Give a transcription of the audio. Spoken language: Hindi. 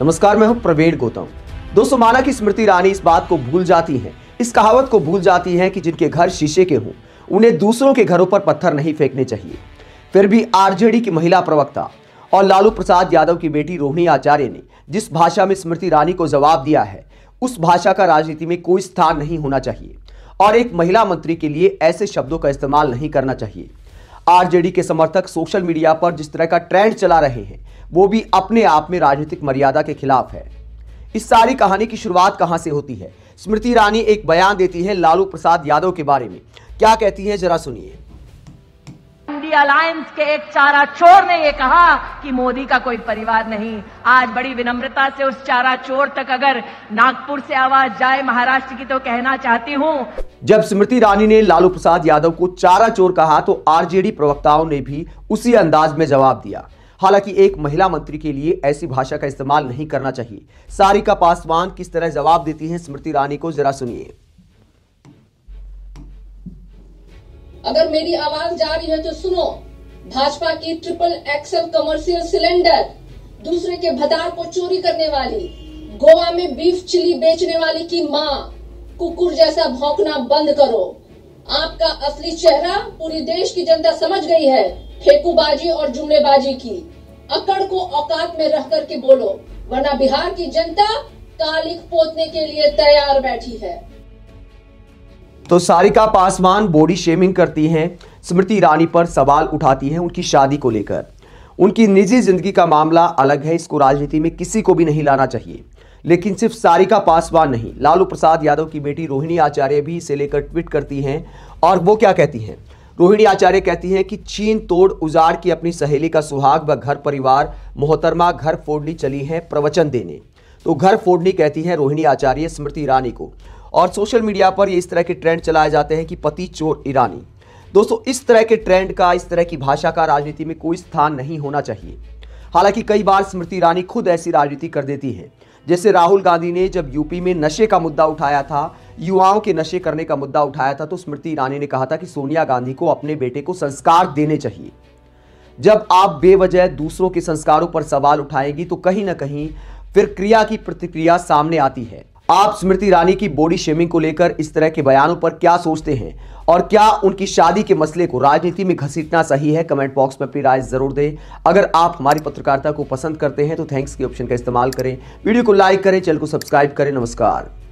नमस्कार मैं हूं प्रवीण गौतम दोस्तों माना कि स्मृति रानी इस बात को भूल जाती हैं इस कहावत को भूल जाती हैं कि जिनके घर शीशे के हों उन्हें दूसरों के घरों पर पत्थर नहीं फेंकने चाहिए फिर भी आरजेडी की महिला प्रवक्ता और लालू प्रसाद यादव की बेटी रोहिणी आचार्य ने जिस भाषा में स्मृति ईरानी को जवाब दिया है उस भाषा का राजनीति में कोई स्थान नहीं होना चाहिए और एक महिला मंत्री के लिए ऐसे शब्दों का इस्तेमाल नहीं करना चाहिए आरजेडी के समर्थक सोशल मीडिया पर जिस तरह का ट्रेंड चला रहे हैं वो भी अपने आप में राजनीतिक मर्यादा के खिलाफ है इस सारी कहानी की शुरुआत कहां से होती है स्मृति ईरानी एक बयान देती है लालू प्रसाद यादव के बारे में क्या कहती है जरा सुनिए इंडिया अलायंस के एक चारा चोर ने यह कहा कि मोदी का कोई परिवार नहीं आज बड़ी विनम्रता से उस चारा चोर तक अगर नागपुर से आवाज जाए महाराष्ट्र की तो कहना चाहती हूँ जब स्मृति ईरानी ने लालू प्रसाद यादव को चारा चोर कहा तो आरजेडी प्रवक्ताओं ने भी उसी अंदाज में जवाब दिया हालांकि एक महिला मंत्री के लिए ऐसी भाषा का इस्तेमाल नहीं करना चाहिए सारिका पासवान किस तरह जवाब देती हैं स्मृति ईरानी को जरा सुनिए अगर मेरी आवाज जा रही है तो सुनो भाजपा की ट्रिपल एक्सल कमर्शियल सिलेंडर दूसरे के भदार को चोरी करने वाली गोवा में बीफ चिली बेचने वाली की माँ कुकुर जैसा भौंकना बंद करो आपका असली चेहरा पूरी देश की जनता समझ गई है फेकूबाजी और जुमलेबाजी की अकड़ को औकात में रह करके बोलो वरना बिहार की जनता कालिक पोतने के लिए तैयार बैठी है तो सारिका पासवान बॉडी शेमिंग करती हैं स्मृति ईरानी पर सवाल उठाती हैं उनकी शादी को लेकर उनकी निजी जिंदगी का मामला अलग है इसको राजनीति में किसी को भी नहीं लाना चाहिए लेकिन सिर्फ सारिका पासवान नहीं लालू प्रसाद यादव की बेटी रोहिणी आचार्य भी इसे लेकर ट्वीट करती हैं और वो क्या कहती हैं रोहिणी आचार्य कहती हैं कि चीन तोड़ उजाड़ की अपनी सहेली का सुहाग व घर परिवार मोहतरमा घर फोड़नी चली है प्रवचन देने तो घर फोड़नी कहती है रोहिणी आचार्य स्मृति ईरानी को और सोशल मीडिया पर ये इस तरह के ट्रेंड चलाए जाते हैं कि पति चोर ईरानी दोस्तों इस तरह के ट्रेंड का इस तरह की भाषा का राजनीति में कोई स्थान नहीं होना चाहिए हालांकि कई बार स्मृति ईरानी खुद ऐसी राजनीति कर देती है जैसे राहुल गांधी ने जब यूपी में नशे का मुद्दा उठाया था युवाओं के नशे करने का मुद्दा उठाया था तो स्मृति ईरानी ने कहा था कि सोनिया गांधी को अपने बेटे को संस्कार देने चाहिए जब आप बेवजह दूसरों के संस्कारों पर सवाल उठाएंगी तो कहीं ना कहीं फिर क्रिया की प्रतिक्रिया सामने आती है आप स्मृति ईरानी की बॉडी शेमिंग को लेकर इस तरह के बयानों पर क्या सोचते हैं और क्या उनकी शादी के मसले को राजनीति में घसीटना सही है कमेंट बॉक्स में अपनी राय जरूर दें अगर आप हमारी पत्रकारिता को पसंद करते हैं तो थैंक्स के ऑप्शन का इस्तेमाल करें वीडियो को लाइक करें चैनल को सब्सक्राइब करें नमस्कार